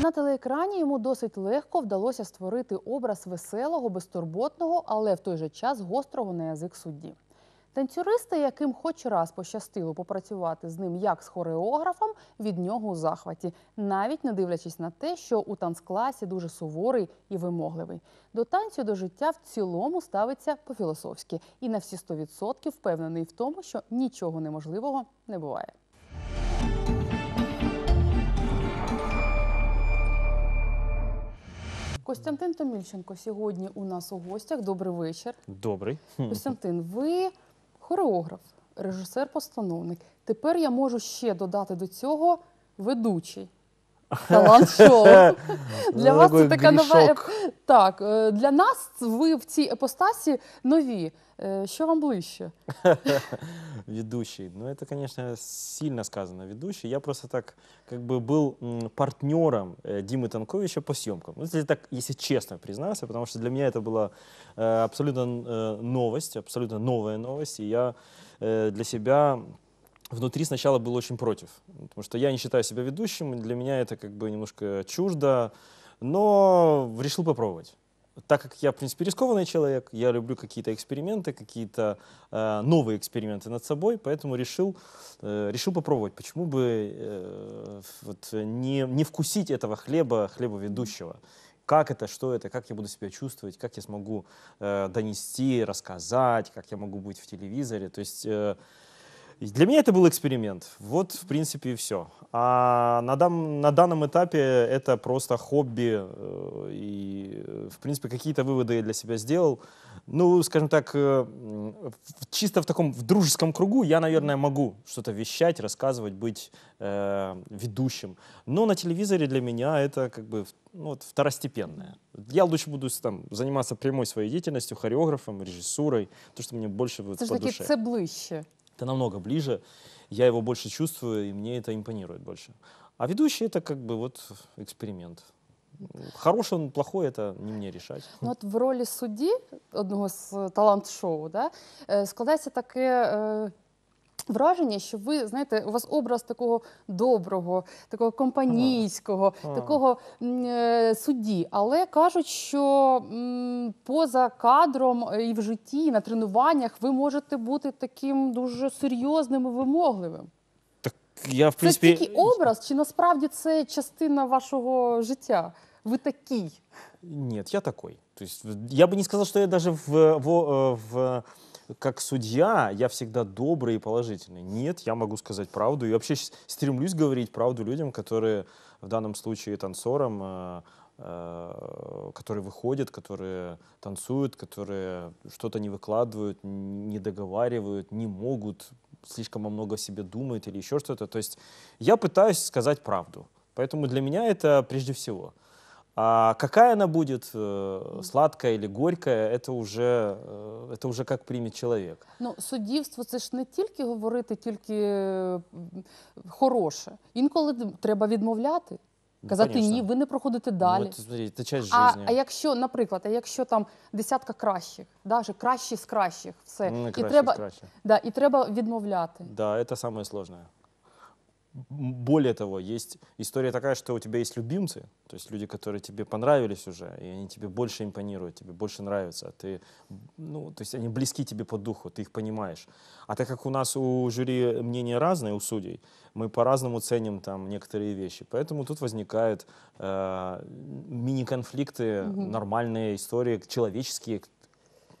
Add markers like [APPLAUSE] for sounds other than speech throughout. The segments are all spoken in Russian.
На телеекрані йому досить легко вдалося створити образ веселого, безтурботного, але в той же час гострого на язик судді. Танцюристи, яким хоч раз пощастило попрацювати з ним як з хореографом, від нього у захваті, навіть не дивлячись на те, що у танцкласі дуже суворий і вимогливий. До танцю до життя в цілому ставиться по-філософськи і на всі 100% впевнений в тому, що нічого неможливого не буває. Костянтин Томільченко сьогодні у нас у гостях. Добрий вечір. Добрий. Костянтин, ви хореограф, режисер-постановник. Тепер я можу ще додати до цього ведучий. [LAUGHS] Талант-шоу. Для ну, вас це така нова. Так, е, для нас ви в цій епостасі нові. Что э, вам ближче? [LAUGHS] Ведущий. Ну, это, конечно, сильно сказано. Ведущий. Я просто так как бы был партнером э, Димы Танковича по съемкам. Ну, если так, если честно признаться, потому что для меня это была э, абсолютно новость, абсолютно новая новость. И я для себя внутри сначала был очень против. Потому что я не считаю себя ведущим, для меня это как бы немножко чуждо, но решил попробовать так как я, в принципе, рискованный человек, я люблю какие-то эксперименты, какие-то э, новые эксперименты над собой, поэтому решил, э, решил попробовать, почему бы э, вот не, не вкусить этого хлеба, хлеба ведущего. Как это, что это, как я буду себя чувствовать, как я смогу э, донести, рассказать, как я могу быть в телевизоре. То есть... Э, для меня это был эксперимент. Вот, в принципе, и все. А на, дам, на данном этапе это просто хобби, э, и в принципе, какие-то выводы я для себя сделал. Ну, скажем так, э, чисто в таком в дружеском кругу я, наверное, могу что-то вещать, рассказывать, быть э, ведущим. Но на телевизоре для меня это как бы ну, вот, второстепенное. Я лучше буду там заниматься прямой своей деятельностью, хореографом, режиссурой, то, что мне больше будет это по душе. Це ближе. Это намного ближе. Я его больше чувствую, и мне это импонирует больше. А ведущий это как бы вот эксперимент. Хороший он, плохой, это не мне решать. Ну От в ролі судді одного з е, талант-шоу да, е, складається таке. Е, враження, що ви знаєте, у вас образ такого доброго, такого компанійського, ага. такого м, судді, але кажуть, що м, поза кадром і в житті, і на тренуваннях ви можете бути таким дуже серйозним і вимогливим. я в принципі... Це тільки образ, чи насправді це частина вашого життя? Вы такие? Нет, я такой. То есть я бы не сказал, что я даже в, э, в, в э, как судья, я всегда добрый и положительный. Нет, я могу сказать правду. И вообще стремлюсь говорить правду людям, которые в данном случае танцорам, э, которые выходят, которые танцуют, которые что-то не выкладывают, не договаривают, не могут, слишком много о себе думают или еще что-то. То есть я пытаюсь сказать правду. Поэтому для меня это прежде всего. А какая она будет, э, сладкая или горькая, это уже, э, это уже как примет человек. Ну, судівство це ж не тільки говорити, тільки е, хороше. Інколи треба відмовляти, ну, казати конечно. ні, ви не проходите ну, далі. Ну, это, смотри, это часть А, а якщо, наприклад, а якщо там десятка кращих, даже кращі з кращих, все Ну, и і краще, треба краще. Да, і треба відмовляти. Да, это самое более того, есть история такая, что у тебя есть любимцы, то есть люди, которые тебе понравились уже, и они тебе больше импонируют, тебе больше нравятся, а ты, ну, то есть они близки тебе по духу, ты их понимаешь. А так как у нас у жюри мнения разные, у судей, мы по-разному ценим там некоторые вещи, поэтому тут возникают э, мини-конфликты, угу. нормальные истории, человеческие,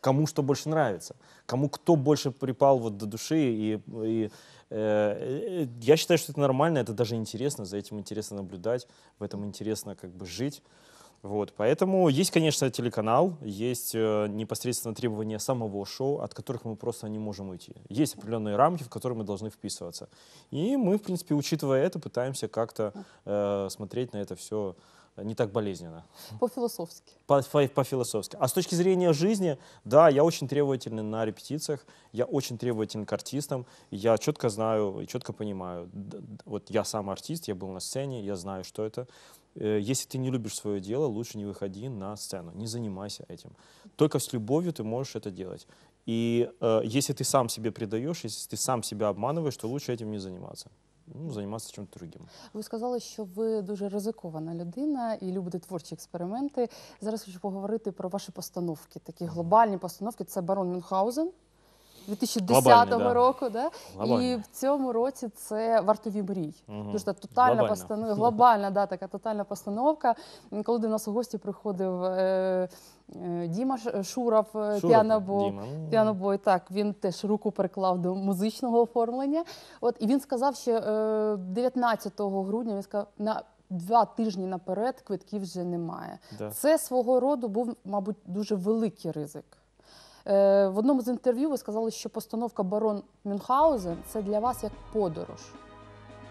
кому что больше нравится, кому кто больше припал вот до души. И, и э, я считаю, что это нормально, это даже интересно, за этим интересно наблюдать, в этом интересно как бы жить. Вот, поэтому есть, конечно, телеканал, есть э, непосредственно требования самого шоу, от которых мы просто не можем уйти. Есть определенные рамки, в которые мы должны вписываться. И мы, в принципе, учитывая это, пытаемся как-то э, смотреть на это все не так болезненно. По-философски. По-философски. -по -по а с точки зрения жизни, да, я очень требовательный на репетициях, я очень требовательный к артистам, я четко знаю и четко понимаю, вот я сам артист, я был на сцене, я знаю, что это. Э, если ты не любишь свое дело, лучше не выходи на сцену, не занимайся этим. Только с любовью ты можешь это делать. И э, если ты сам себе предаешь, если ты сам себя обманываешь, то лучше этим не заниматься. ну, займатися чим другим. Ви сказали, що ви дуже ризикована людина і любите творчі експерименти. Зараз хочу поговорити про ваші постановки, такі глобальні постановки. Це барон Мюнхгаузен. 2010 Глобальний, да. року. Да? І в цьому році це вартові мрії. Угу. та тотальна Глобальна. постановка, глобальна да, така тотальна постановка. Коли до нас у гості приходив. Е, е Діма е, Шуров, піанобой, ну. піанобой, так він теж руку приклав до музичного оформлення. От і він сказав, що 19 е, грудня він сказав на два тижні наперед квитків вже немає. Да. Це свого роду був, мабуть, дуже великий ризик. Е, в одному з інтерв'ю ви сказали, що постановка барон Мюнхгаузен це для вас як подорож.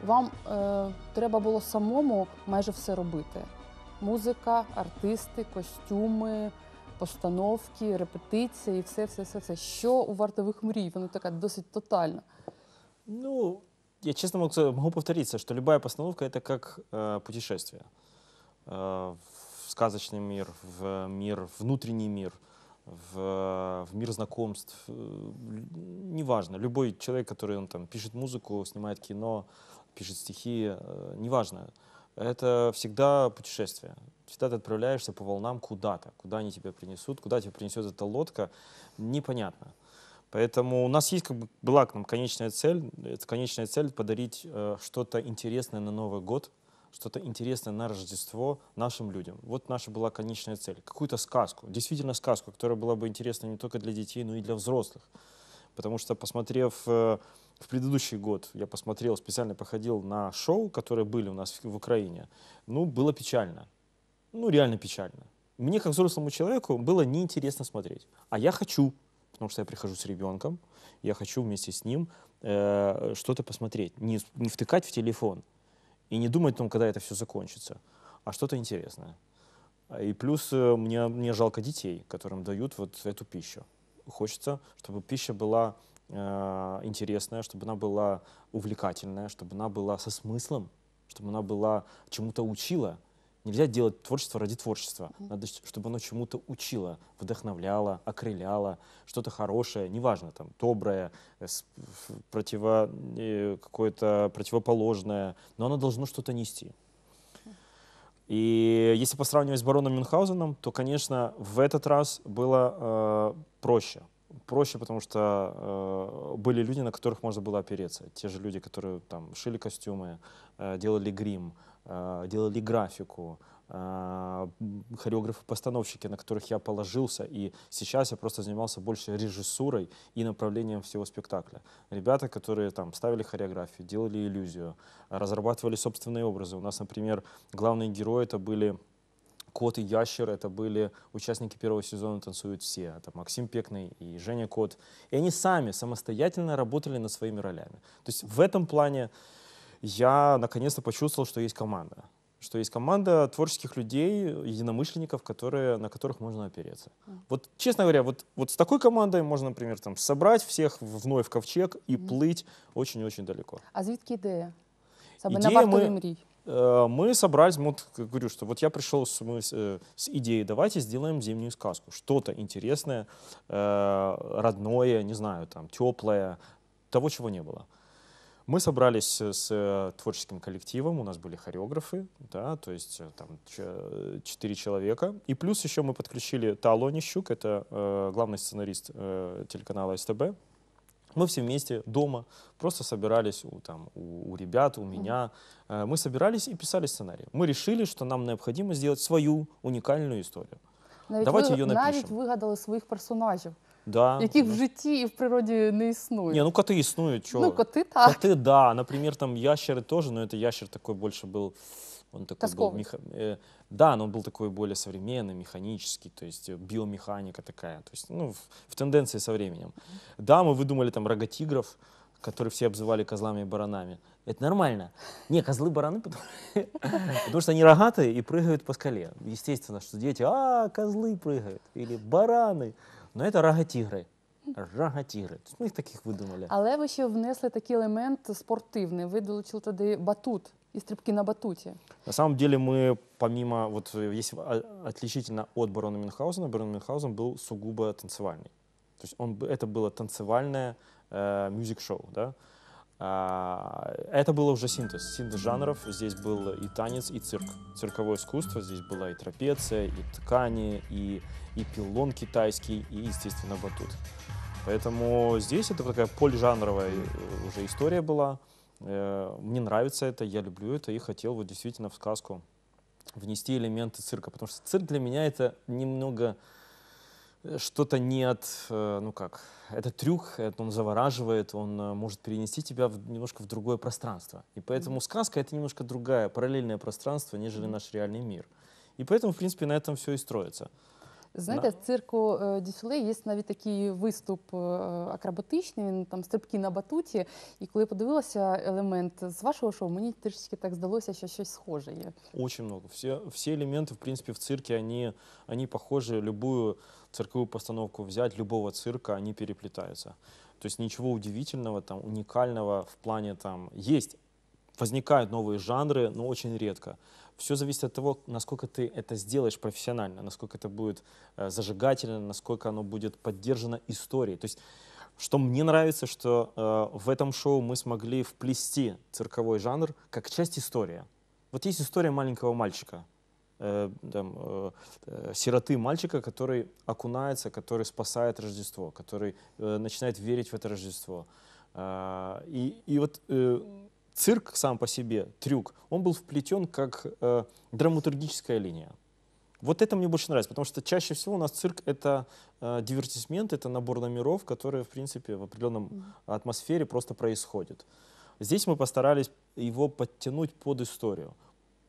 Вам е, треба було самому майже все робити: музика, артисти, костюми, постановки, репетиції, все, все, все, все. Що у вартових мрій? воно така досить тотальна. Ну, я честно можу повторитися, що что любая постановка это как э, путешествие э, в сказочный мир, в мир, внутренний мир. в, в мир знакомств. Э, неважно, любой человек, который он там пишет музыку, снимает кино, пишет стихи, э, неважно. Это всегда путешествие. Всегда ты отправляешься по волнам куда-то, куда они тебя принесут, куда тебя принесет эта лодка, непонятно. Поэтому у нас есть как бы была к нам конечная цель, это конечная цель подарить э, что-то интересное на Новый год что-то интересное на Рождество нашим людям. Вот наша была конечная цель. Какую-то сказку, действительно сказку, которая была бы интересна не только для детей, но и для взрослых. Потому что, посмотрев э, в предыдущий год, я посмотрел, специально походил на шоу, которые были у нас в Украине, ну, было печально. Ну, реально печально. Мне, как взрослому человеку, было неинтересно смотреть. А я хочу, потому что я прихожу с ребенком, я хочу вместе с ним э, что-то посмотреть, не, не втыкать в телефон и не думать о том, когда это все закончится, а что-то интересное. И плюс э, мне, мне жалко детей, которым дают вот эту пищу. Хочется, чтобы пища была э, интересная, чтобы она была увлекательная, чтобы она была со смыслом, чтобы она была чему-то учила, Нельзя делать творчество ради творчества. Надо, чтобы оно чему-то учило, вдохновляло, окрыляло, что-то хорошее, неважно, там, доброе, э, противо, э, какое-то противоположное, но оно должно что-то нести. И если по сравнению с бароном Мюнхгаузеном, то, конечно, в этот раз было э, проще. Проще, потому что э, были люди, на которых можно было опереться. Те же люди, которые там шили костюмы, э, делали грим, Э, делали графику, э, хореографы-постановщики, на которых я положился, и сейчас я просто занимался больше режиссурой и направлением всего спектакля. Ребята, которые там ставили хореографию, делали иллюзию, разрабатывали собственные образы. У нас, например, главные герои это были Кот и Ящер — это были участники первого сезона «Танцуют все». Это Максим Пекный и Женя Кот. И они сами самостоятельно работали над своими ролями. То есть в этом плане я наконец-то почувствовал, что есть команда. Что есть команда творческих людей, единомышленников, которые, на которых можно опереться. Вот, честно говоря, вот, вот с такой командой можно, например, там, собрать всех вновь в ковчег и mm. плыть очень-очень далеко. А звідки идея? Саме идея на мы, мрій? мы собрались, вот ну, говорю, что вот я пришел с, мы, с, э, с идеей, давайте сделаем зимнюю сказку, что-то интересное, э, родное, не знаю, там, теплое, того, чего не было. Мы собрались с э, творческим коллективом, у нас были хореографы, да, то есть э, там четыре человека. И плюс еще мы подключили Талу Нищук, это э, главный сценарист э, телеканала СТБ. Мы все вместе дома просто собирались у, там, у, у ребят, у меня. Э, мы собирались и писали сценарий. Мы решили, что нам необходимо сделать свою уникальную историю. Навіть Давайте ви, її напишемо. навіть вигадали своих персонажей. Да. Яких в ну. житті і в природі не існує. Не, ну коты існують, чого? Ну, коты так. Коты, да. Например, там ящеры тоже, ну, но это ящер такой больше был... Он такой Тосковый. был меха... э, да, но ну, он был такой более современный, механический, то есть биомеханика такая, то есть ну, в, в тенденции со временем. Да, мы выдумали там рогатигров, которые все обзывали козлами и баранами. Это нормально. Не, козлы бараны, [LAUGHS] потому что они рогатые и прыгают по скале. Естественно, что дети, а, козлы прыгают или бараны. Но ну, это рога-тигры. Рога-тигры. Ми їх таких видумали. Але ви ще внесли такий елемент спортивний. Ви долучили туди батут и стрибки на батуте. На самом деле мы помимо, вот э, есть отличительно от барона Мюнхгаузена, барон Мюнхгаузен был сугубо танцевальный. То есть он, это было танцевальное э, мюзик-шоу, да? А, это было уже синтез, синтез жанров. Здесь был и танец, и цирк. Цирковое искусство, здесь была и трапеция, и ткани, и, и пилон китайский, и, естественно, батут. Поэтому здесь это такая полижанровая э, уже история была. Э, мне нравится это, я люблю это и хотел вот действительно в сказку внести элементы цирка, потому что цирк для меня это немного Э, что-то нет, э, ну как, это трюк, это он завораживает, он э, может перенести тебя в, немножко в другое пространство. И поэтому сказка — это немножко другая, параллельное пространство, нежели наш реальный мир. И поэтому, в принципе, на этом все и строится. Знаєте, в цирку э, Дюсюле є навіть такий виступ э, акробатичний, він ну, там стрибки на батуті. І коли я подивилася елемент э, з вашого шоу, мені трішечки так здалося, що щось схоже є. Очень много. Все, все элементы, в принципе, в цирке, они, они похожи. Любую цирковую постановку взять, любого цирка, они переплетаются. То есть ничего удивительного, там, уникального в плане там есть возникают новые жанры, но очень редко. Все зависит от того, насколько ты это сделаешь профессионально, насколько это будет э, зажигательно, насколько оно будет поддержано историей. То есть, что мне нравится, что э, в этом шоу мы смогли вплести цирковой жанр как часть истории. Вот есть история маленького мальчика, э, там, э, э сироты мальчика, который окунается, который спасает Рождество, который э, начинает верить в это Рождество. Э, и, и вот э, цирк сам по себе, трюк, он был вплетен как э, драматургическая линия. Вот это мне больше нравится, потому что чаще всего у нас цирк — это э, дивертисмент, это набор номеров, которые, в принципе, в определенном атмосфере просто происходят. Здесь мы постарались его подтянуть под историю.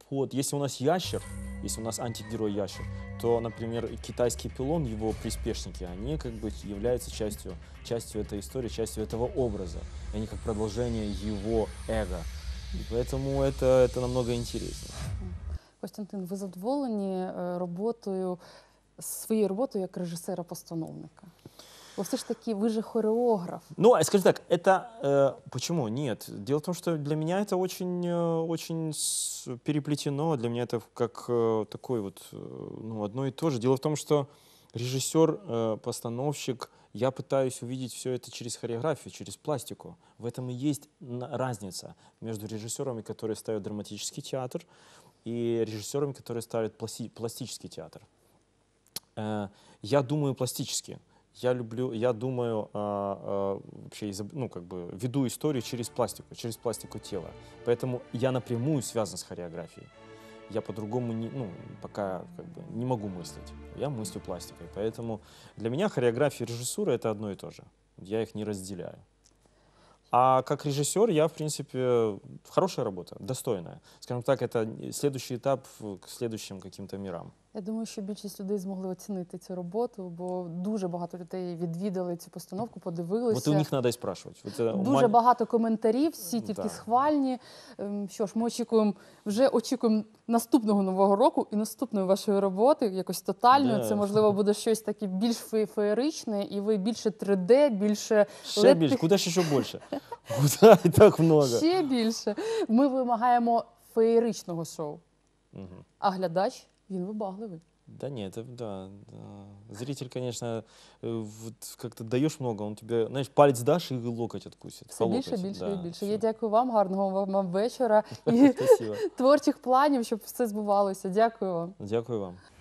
подход. Если у нас ящер, если у нас антигерой ящер, то, например, китайский пилон, его приспешники, они как бы являются частью, частью этой истории, частью этого образа. Они как продолжение его эго. І Поэтому это, это намного интереснее. Костянтин, вы задоволені е, роботою своєю роботою як режисера-постановника? Но все же таки вы же хореограф. Ну, а скажу так, это... Э, почему? Нет. Дело в том, что для меня это очень, э, очень переплетено. Для меня это как э, такой вот, э, ну, одно и то же. Дело в том, что режиссер, э, постановщик, я пытаюсь увидеть все это через хореографию, через пластику. В этом и есть разница между режиссерами, которые ставят драматический театр, и режиссерами, которые ставят пласти пластический театр. Э, я думаю пластически я люблю, я думаю, а, а, вообще, ну, как бы, веду историю через пластику, через пластику тела. Поэтому я напрямую связан с хореографией. Я по-другому не, ну, пока как бы, не могу мыслить. Я мыслю пластикой. Поэтому для меня хореография и режиссура — это одно и то же. Я их не разделяю. А как режиссер я, в принципе, хорошая работа, достойная. Скажем так, это следующий этап к следующим каким-то мирам. Я думаю, що більшість людей змогли оцінити цю роботу, бо дуже багато людей відвідали цю постановку, подивилися. Вот у них треба спрашувати. Вот дуже умань... багато коментарів, всі ну, тільки да. схвальні. Ем, що ж, ми очікуємо, вже очікуємо наступного нового року і наступної вашої роботи, якось тотально. Да. Це можливо буде щось таке більш феєричне, і ви більше 3D, більше ще лет... більше. Куди ще що більше? [LAUGHS] Куда так много? Ще більше. Ми вимагаємо феєричного шоу. Угу. А глядач. Він выбагливый. Да нет, это, да, да. Зритель, конечно, э, вот как-то даешь много, он тебе, знаешь, палець дашь и локоть откусит. Все більше, полокоть, більше да. і більше. Я дякую вам, гарного вам вечора і [LAUGHS] [LAUGHS] творчих планів, щоб все збувалося. Дякую вам. Дякую вам.